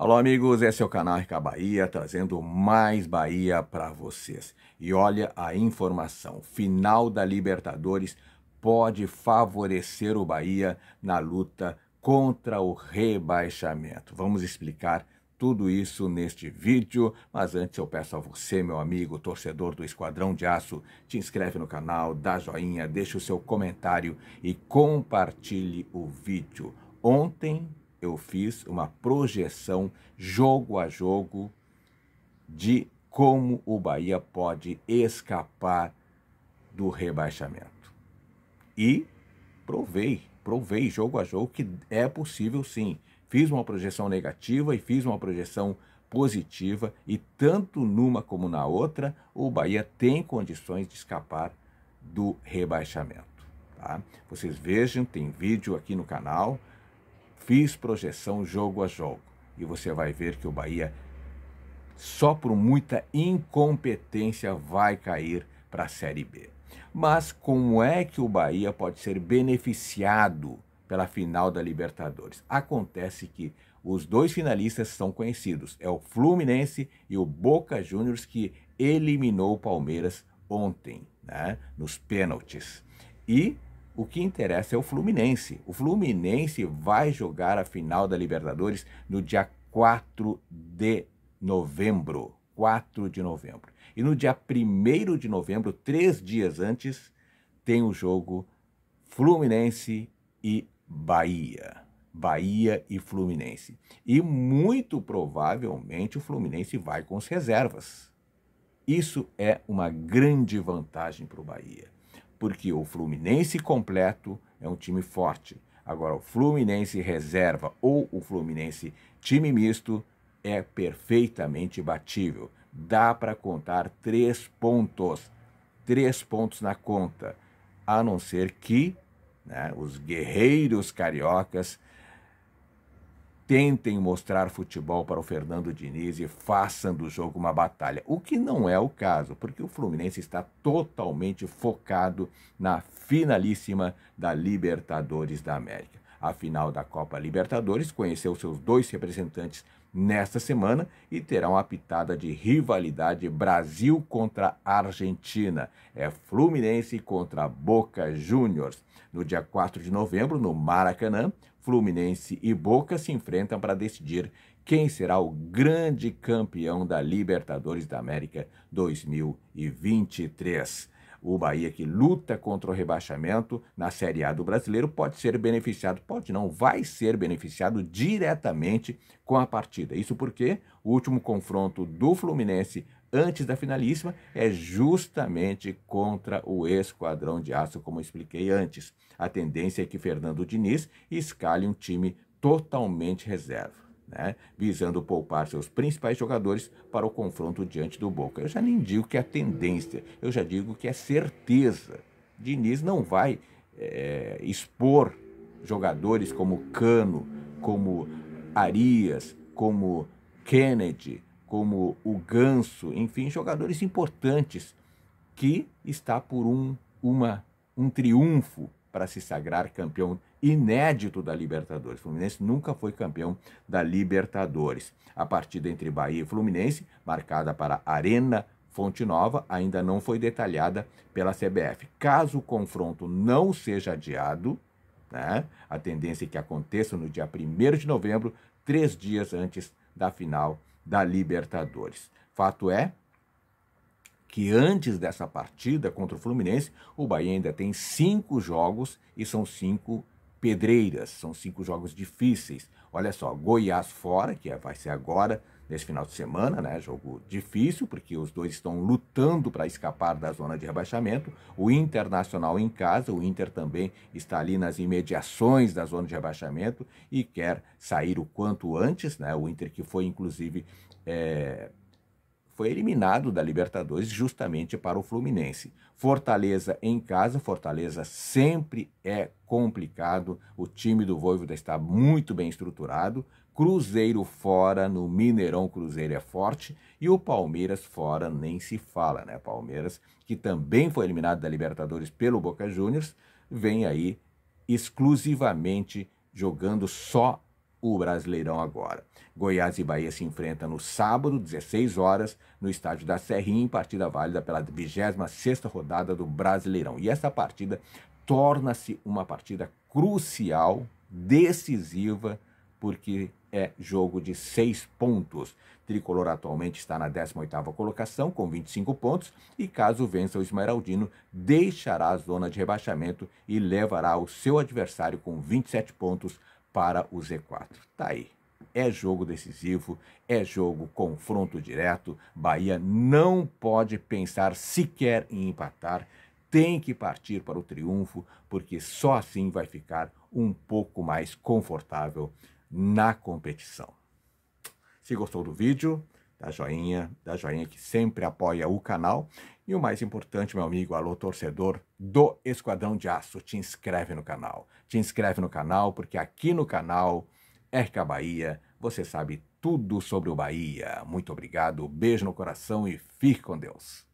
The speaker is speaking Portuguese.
Alô, amigos, esse é o canal Rica Bahia, trazendo mais Bahia para vocês. E olha a informação: final da Libertadores pode favorecer o Bahia na luta contra o rebaixamento. Vamos explicar tudo isso neste vídeo, mas antes eu peço a você, meu amigo, torcedor do Esquadrão de Aço, te inscreve no canal, dá joinha, deixa o seu comentário e compartilhe o vídeo. Ontem eu fiz uma projeção jogo a jogo de como o Bahia pode escapar do rebaixamento. E provei, provei jogo a jogo que é possível sim. Fiz uma projeção negativa e fiz uma projeção positiva e tanto numa como na outra o Bahia tem condições de escapar do rebaixamento. Tá? Vocês vejam, tem vídeo aqui no canal fiz projeção jogo a jogo e você vai ver que o Bahia, só por muita incompetência, vai cair para a Série B. Mas como é que o Bahia pode ser beneficiado pela final da Libertadores? Acontece que os dois finalistas são conhecidos: é o Fluminense e o Boca Juniors, que eliminou o Palmeiras ontem, né, nos pênaltis. E o que interessa é o Fluminense. O Fluminense vai jogar a final da Libertadores no dia 4 de novembro. 4 de novembro. E no dia 1 de novembro, três dias antes, tem o jogo Fluminense e Bahia. Bahia e Fluminense. E muito provavelmente o Fluminense vai com as reservas. Isso é uma grande vantagem para o Bahia porque o Fluminense completo é um time forte. Agora, o Fluminense reserva ou o Fluminense time misto é perfeitamente batível. Dá para contar três pontos, três pontos na conta, a não ser que né, os guerreiros cariocas tentem mostrar futebol para o Fernando Diniz e façam do jogo uma batalha. O que não é o caso, porque o Fluminense está totalmente focado na finalíssima da Libertadores da América. A final da Copa Libertadores conheceu seus dois representantes nesta semana e terá uma pitada de rivalidade Brasil contra Argentina. É Fluminense contra Boca Juniors. No dia 4 de novembro, no Maracanã, Fluminense e Boca se enfrentam para decidir quem será o grande campeão da Libertadores da América 2023 o Bahia que luta contra o rebaixamento na Série A do Brasileiro pode ser beneficiado, pode não, vai ser beneficiado diretamente com a partida. Isso porque o último confronto do Fluminense antes da finalíssima é justamente contra o Esquadrão de Aço, como expliquei antes. A tendência é que Fernando Diniz escale um time totalmente reserva né, visando poupar seus principais jogadores para o confronto diante do Boca. Eu já nem digo que é tendência, eu já digo que é certeza. Diniz não vai é, expor jogadores como Cano, como Arias, como Kennedy, como o Ganso, enfim, jogadores importantes que está por um, uma, um triunfo para se sagrar campeão inédito da Libertadores. O Fluminense nunca foi campeão da Libertadores. A partida entre Bahia e Fluminense, marcada para Arena Fonte Nova, ainda não foi detalhada pela CBF. Caso o confronto não seja adiado, né, a tendência é que aconteça no dia 1 de novembro, três dias antes da final da Libertadores. Fato é que antes dessa partida contra o Fluminense, o Bahia ainda tem cinco jogos e são cinco Pedreiras, são cinco jogos difíceis. Olha só, Goiás fora, que é, vai ser agora, nesse final de semana, né? Jogo difícil, porque os dois estão lutando para escapar da zona de rebaixamento. O Internacional em casa, o Inter também está ali nas imediações da zona de rebaixamento e quer sair o quanto antes, né? O Inter que foi, inclusive, é, foi eliminado da Libertadores justamente para o Fluminense. Fortaleza em casa, Fortaleza sempre é complicado. O time do Voivoda está muito bem estruturado. Cruzeiro fora, no Mineirão Cruzeiro é forte e o Palmeiras fora nem se fala, né? Palmeiras, que também foi eliminado da Libertadores pelo Boca Juniors, vem aí exclusivamente jogando só o Brasileirão agora. Goiás e Bahia se enfrentam no sábado, 16 horas, no estádio da Serrinha, em partida válida pela 26ª rodada do Brasileirão. E essa partida torna-se uma partida crucial, decisiva, porque é jogo de seis pontos. Tricolor atualmente está na 18ª colocação, com 25 pontos, e caso vença o Esmeraldino, deixará a zona de rebaixamento e levará o seu adversário com 27 pontos para o Z4. Tá aí. É jogo decisivo, é jogo confronto direto. Bahia não pode pensar sequer em empatar, tem que partir para o triunfo, porque só assim vai ficar um pouco mais confortável na competição. Se gostou do vídeo, dá joinha, dá joinha que sempre apoia o canal. E o mais importante, meu amigo, alô torcedor do Esquadrão de Aço, te inscreve no canal. Te inscreve no canal porque aqui no canal RK Bahia você sabe tudo sobre o Bahia. Muito obrigado, beijo no coração e fique com Deus.